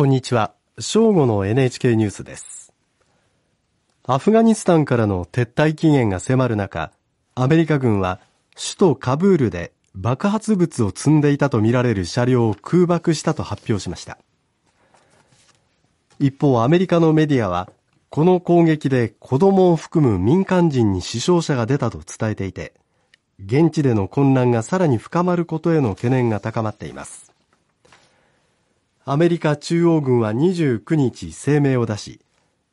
こんにちは。正午の NHK ニュースです。アフガニスタンからの撤退期限が迫る中、アメリカ軍は首都カブールで爆発物を積んでいたとみられる車両を空爆したと発表しました。一方、アメリカのメディアは、この攻撃で子供を含む民間人に死傷者が出たと伝えていて、現地での混乱がさらに深まることへの懸念が高まっています。アメリカ中央軍は29日声明を出し、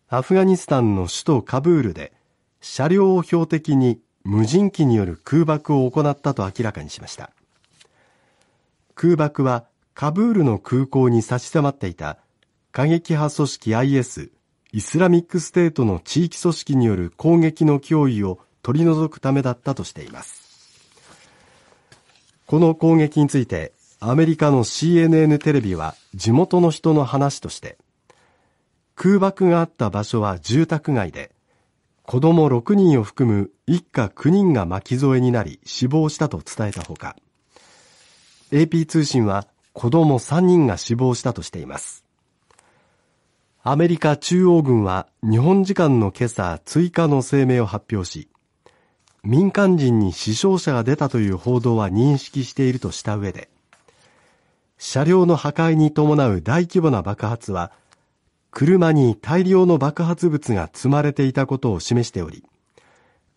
アフガニスタンの首都カブールで車両を標的に無人機による空爆を行ったと明らかにしました。空爆はカブールの空港に差し迫っていた過激派組織 IS イスラミックステートの地域組織による攻撃の脅威を取り除くためだったとしています。この攻撃についてアメリカの CNN テレビは地元の人の話として、空爆があった場所は住宅街で、子供6人を含む一家9人が巻き添えになり死亡したと伝えたほか、AP 通信は子供3人が死亡したとしています。アメリカ中央軍は日本時間の今朝追加の声明を発表し、民間人に死傷者が出たという報道は認識しているとした上で、車両の破壊に伴う大規模な爆発は、車に大量の爆発物が積まれていたことを示しており、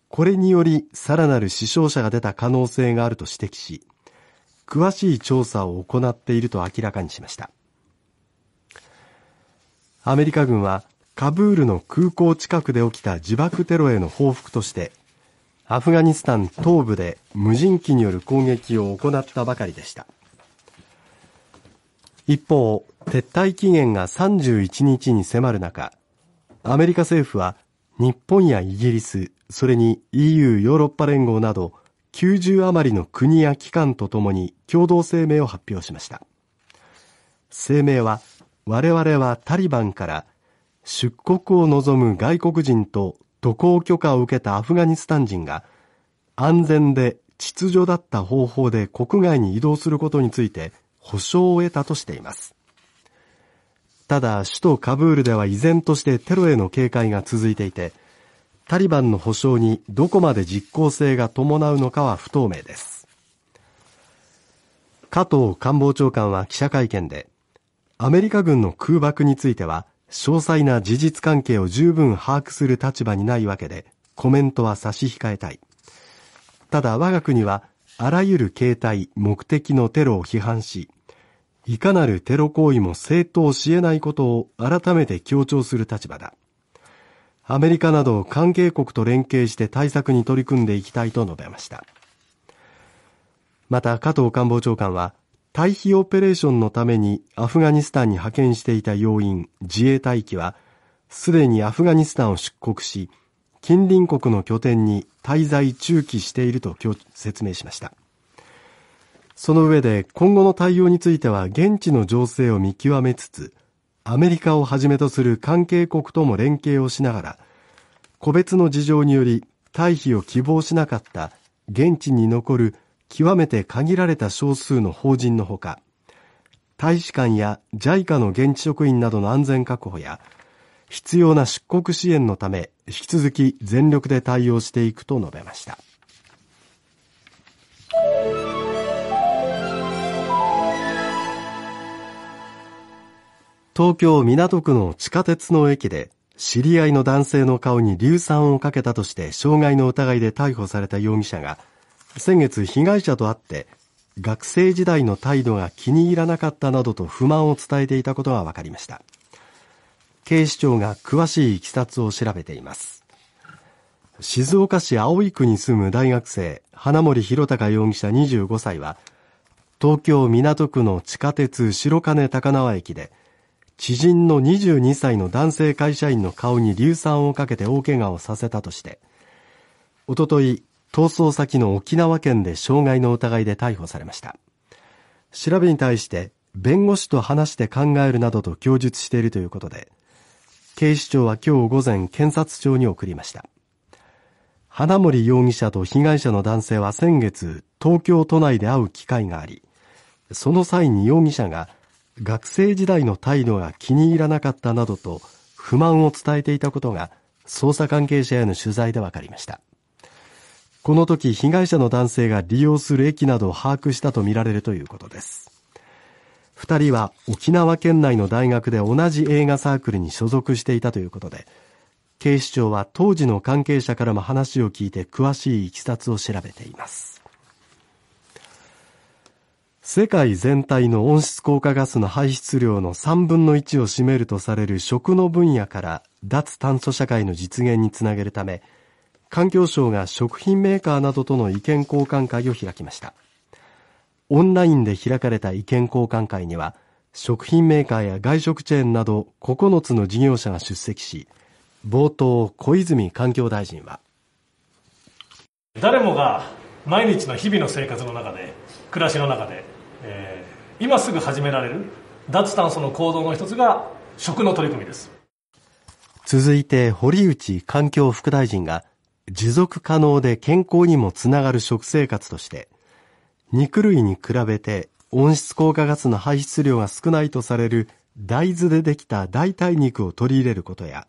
これによりさらなる死傷者が出た可能性があると指摘し、詳しい調査を行っていると明らかにしました。アメリカ軍はカブールの空港近くで起きた自爆テロへの報復として、アフガニスタン東部で無人機による攻撃を行ったばかりでした。一方、撤退期限が31日に迫る中、アメリカ政府は日本やイギリス、それに EU ヨーロッパ連合など90余りの国や機関とともに共同声明を発表しました。声明は、我々はタリバンから出国を望む外国人と渡航許可を受けたアフガニスタン人が安全で秩序だった方法で国外に移動することについて保証を得たとしています。ただ、首都カブールでは依然としてテロへの警戒が続いていて、タリバンの保証にどこまで実効性が伴うのかは不透明です。加藤官房長官は記者会見で、アメリカ軍の空爆については、詳細な事実関係を十分把握する立場にないわけで、コメントは差し控えたい。ただ我が国はあらゆる形態、目的のテロを批判し、いかなるテロ行為も正当し得ないことを改めて強調する立場だ。アメリカなど関係国と連携して対策に取り組んでいきたいと述べました。また加藤官房長官は、退避オペレーションのためにアフガニスタンに派遣していた要員、自衛隊機は、すでにアフガニスタンを出国し、近隣国の拠点に滞在中期していると説明しましたその上で今後の対応については現地の情勢を見極めつつアメリカをはじめとする関係国とも連携をしながら個別の事情により退避を希望しなかった現地に残る極めて限られた少数の法人のほか大使館や JICA の現地職員などの安全確保や必要な出国支援のため、引き続き全力で対応していくと述べました。東京港区の地下鉄の駅で知り合いの男性の顔に硫酸をかけたとして傷害の疑いで逮捕された容疑者が先月被害者と会って学生時代の態度が気に入らなかったなどと不満を伝えていたことが分かりました。警視庁が詳しい経緯を調べています。静岡市葵区に住む大学生、花森弘隆容疑者25歳は、東京港区の地下鉄白金高輪駅で、知人の22歳の男性会社員の顔に硫酸をかけて大怪我をさせたとして、おととい、逃走先の沖縄県で傷害の疑いで逮捕されました。調べに対して、弁護士と話して考えるなどと供述しているということで、警視庁は今日午前検察庁に送りました。花森容疑者と被害者の男性は先月、東京都内で会う機会があり、その際に容疑者が学生時代の態度が気に入らなかったなどと不満を伝えていたことが捜査関係者への取材で分かりました。この時被害者の男性が利用する駅などを把握したとみられるということです。2人は沖縄県内の大学で同じ映画サークルに所属していたということで、警視庁は当時の関係者からも話を聞いて詳しいいきさつを調べています。世界全体の温室効果ガスの排出量の3分の1を占めるとされる食の分野から脱炭素社会の実現につなげるため、環境省が食品メーカーなどとの意見交換会を開きました。オンラインで開かれた意見交換会には、食品メーカーや外食チェーンなど9つの事業者が出席し、冒頭、小泉環境大臣は。誰もが毎日の日々の生活の中で、暮らしの中で、えー、今すぐ始められる脱炭素の行動の一つが食の取り組みです。続いて、堀内環境副大臣が、持続可能で健康にもつながる食生活として、肉類に比べて温室効果ガスの排出量が少ないとされる大豆でできた代替肉を取り入れることや、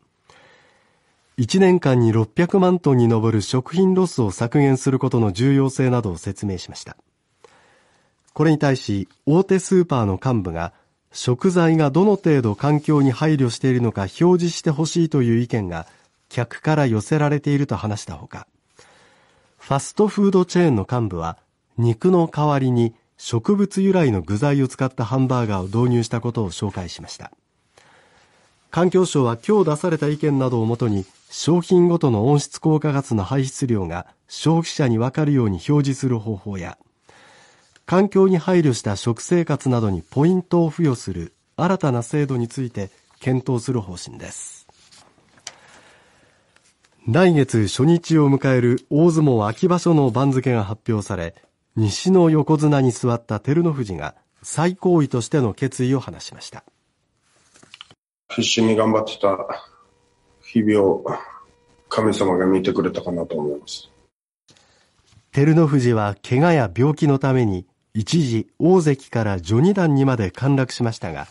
1年間に600万トンに上る食品ロスを削減することの重要性などを説明しました。これに対し、大手スーパーの幹部が、食材がどの程度環境に配慮しているのか表示してほしいという意見が客から寄せられていると話したほか、ファストフードチェーンの幹部は肉の代わりに植物由来の具材を使ったハンバーガーを導入したことを紹介しました環境省は今日出された意見などをもとに商品ごとの温室効果ガスの排出量が消費者に分かるように表示する方法や環境に配慮した食生活などにポイントを付与する新たな制度について検討する方針です来月初日を迎える大相撲秋場所の番付が発表され西の横綱に座った照ノ富士が最高位としての決意を話しました。必死に頑張ってた日々を神様が見てくれたかなと思います。照ノ富士は怪我や病気のために一時大関から序二段にまで陥落しましたが、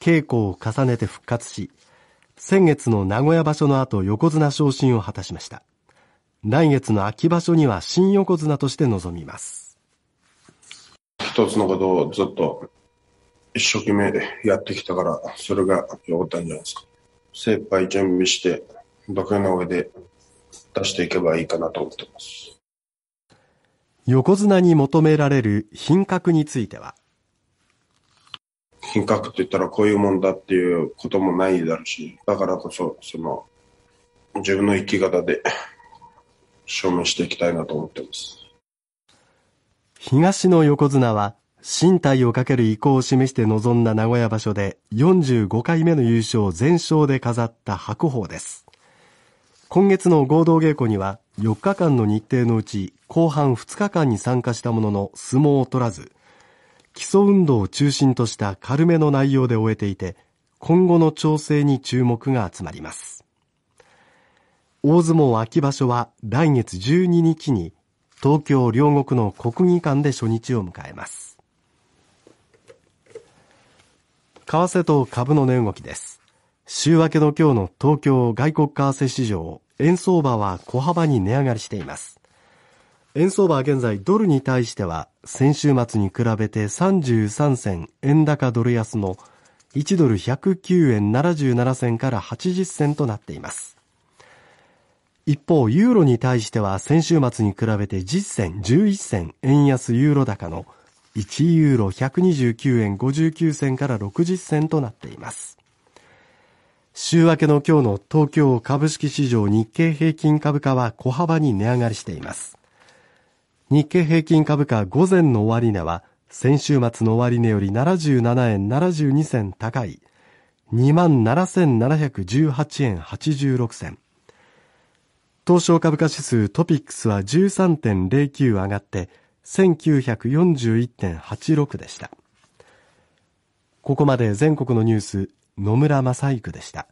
稽古を重ねて復活し、先月の名古屋場所の後横綱昇進を果たしました。来月の秋場所には新横綱として臨みます。一つのことをずっと一生懸命やってきたから、それが良かったんじゃないですか。精一杯準備して、土俵の上で出していけばいいかなと思ってます。横綱に求められる品格については品格って言ったらこういうもんだっていうこともないだろうし、だからこそ、その、自分の生き方で証明していきたいなと思ってます。東の横綱は、身体をかける意向を示して臨んだ名古屋場所で45回目の優勝全勝で飾った白鵬です。今月の合同稽古には4日間の日程のうち後半2日間に参加したものの相撲を取らず、基礎運動を中心とした軽めの内容で終えていて、今後の調整に注目が集まります。大相撲秋場所は来月12日に東京両国の国技館で初日を迎えます為替と株の値動きです週明けの今日の東京外国為替市場円相場は小幅に値上がりしています円相場は現在ドルに対しては先週末に比べて33銭円高ドル安の1ドル109円77銭から80銭となっています一方、ユーロに対しては先週末に比べて10銭、11銭円安ユーロ高の1ユーロ129円59銭から60銭となっています。週明けの今日の東京株式市場日経平均株価は小幅に値上がりしています。日経平均株価午前の終値は先週末の終値より77円72銭高い27,718円86銭。東証株価指数トピックスは13.09上がって1941.86でした。ここまで全国のニュース野村正幸でした。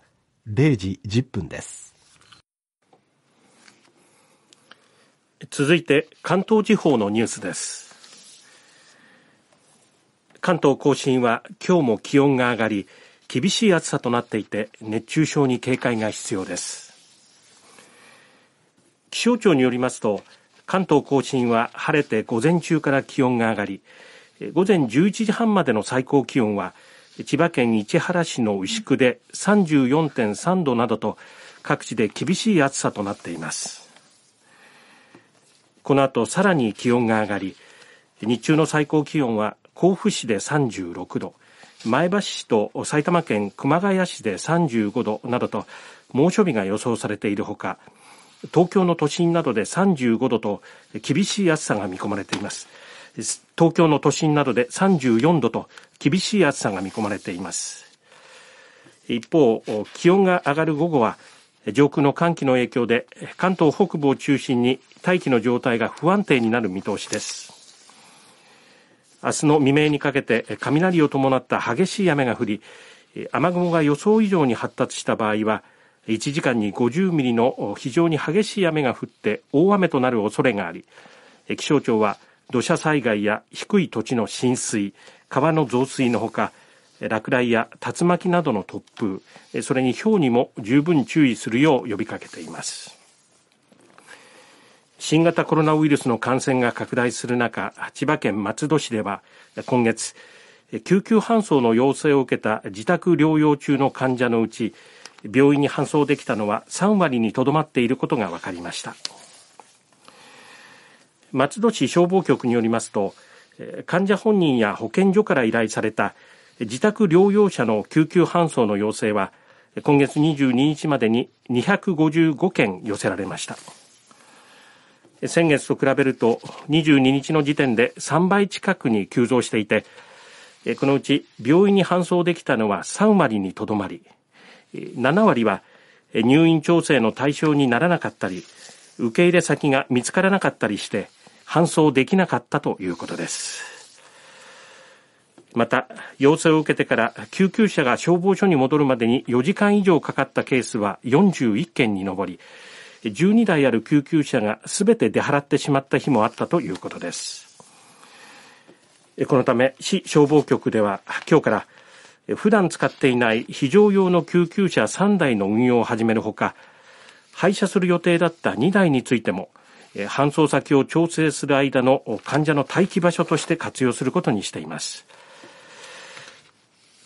0時1分です。続いて関東地方のニュースです。関東甲信は今日も気温が上がり厳しい暑さとなっていて熱中症に警戒が必要です。気象庁によりますと関東甲信は晴れて午前中から気温が上がり午前11時半までの最高気温は千葉県市原市の牛久で34.3度などと各地で厳しい暑さとなっていますこの後さらに気温が上がり日中の最高気温は甲府市で36度前橋市と埼玉県熊谷市で35度などと猛暑日が予想されているほか東京の都心などで35度と厳しい暑さが見込まれています東京の都心などで34度と厳しい暑さが見込まれています一方気温が上がる午後は上空の寒気の影響で関東北部を中心に大気の状態が不安定になる見通しです明日の未明にかけて雷を伴った激しい雨が降り雨雲が予想以上に発達した場合は1時間に50ミリの非常に激しい雨が降って大雨となる恐れがあり気象庁は土砂災害や低い土地の浸水川の増水のほか落雷や竜巻などの突風それにひょうにも十分注意するよう呼びかけています新型コロナウイルスの感染が拡大する中千葉県松戸市では今月救急搬送の要請を受けた自宅療養中の患者のうち病院に搬送できたのは3割にとどまっていることが分かりました松戸市消防局によりますと患者本人や保健所から依頼された自宅療養者の救急搬送の要請は今月22日までに255件寄せられました先月と比べると22日の時点で3倍近くに急増していてこのうち病院に搬送できたのは3割にとどまり7割は入院調整の対象にならなかったり、受け入れ先が見つからなかったりして、搬送できなかったということです。また、要請を受けてから救急車が消防署に戻るまでに4時間以上かかったケースは41件に上り、12台ある救急車がすべて出払ってしまった日もあったということです。このため、市消防局では今日から普段使っていない非常用の救急車3台の運用を始めるほか、廃車する予定だった2台についても、搬送先を調整する間の患者の待機場所として活用することにしています。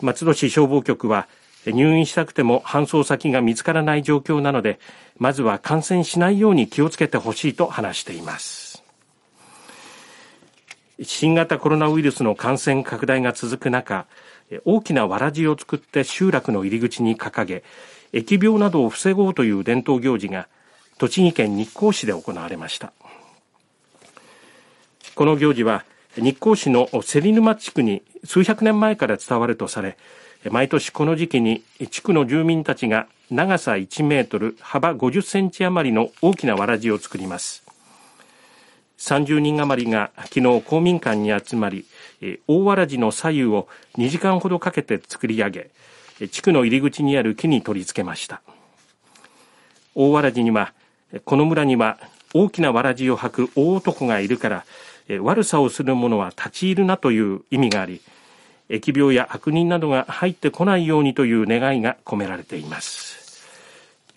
松戸市消防局は、入院したくても搬送先が見つからない状況なので、まずは感染しないように気をつけてほしいと話しています。新型コロナウイルスの感染拡大が続く中、大きなわらじを作って集落の入り口に掲げ、疫病などを防ごうという伝統行事が栃木県日光市で行われました。この行事は日光市の芹沼地区に数百年前から伝わるとされ、毎年この時期に地区の住民たちが長さ1メートル、幅50センチ余りの大きなわらじを作ります。30人余りが昨日公民館に集まり、大わらじの左右を2時間ほどかけて作り上げ、地区の入り口にある木に取り付けました。大わらじには、この村には大きなわらじを履く大男がいるから、悪さをする者は立ち入るなという意味があり、疫病や悪人などが入ってこないようにという願いが込められています。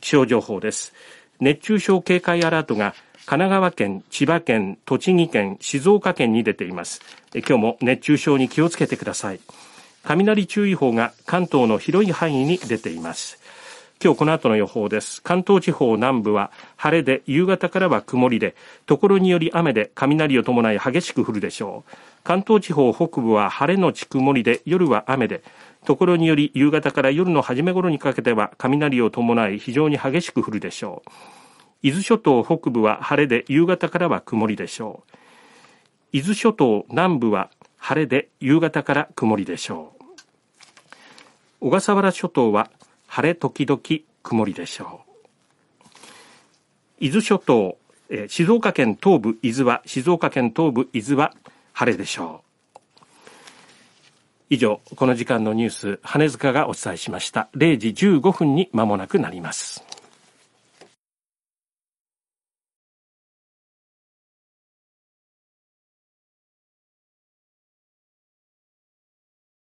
気象情報です。熱中症警戒アラートが神奈川県、千葉県、栃木県、静岡県に出ています。今日も熱中症に気をつけてください。雷注意報が関東の広い範囲に出ています。今日この後の予報です。関東地方南部は晴れで夕方からは曇りで、ところにより雨で雷を伴い激しく降るでしょう。関東地方北部は晴れのち曇りで夜は雨で、ところにより夕方から夜の初め頃にかけては雷を伴い非常に激しく降るでしょう。伊豆諸島北部は晴れで夕方からは曇りでしょう伊豆諸島南部は晴れで夕方から曇りでしょう小笠原諸島は晴れ時々曇りでしょう伊豆諸島え静岡県東部伊豆は静岡県東部伊豆は晴れでしょう以上この時間のニュース羽塚がお伝えしました0時15分にまもなくなります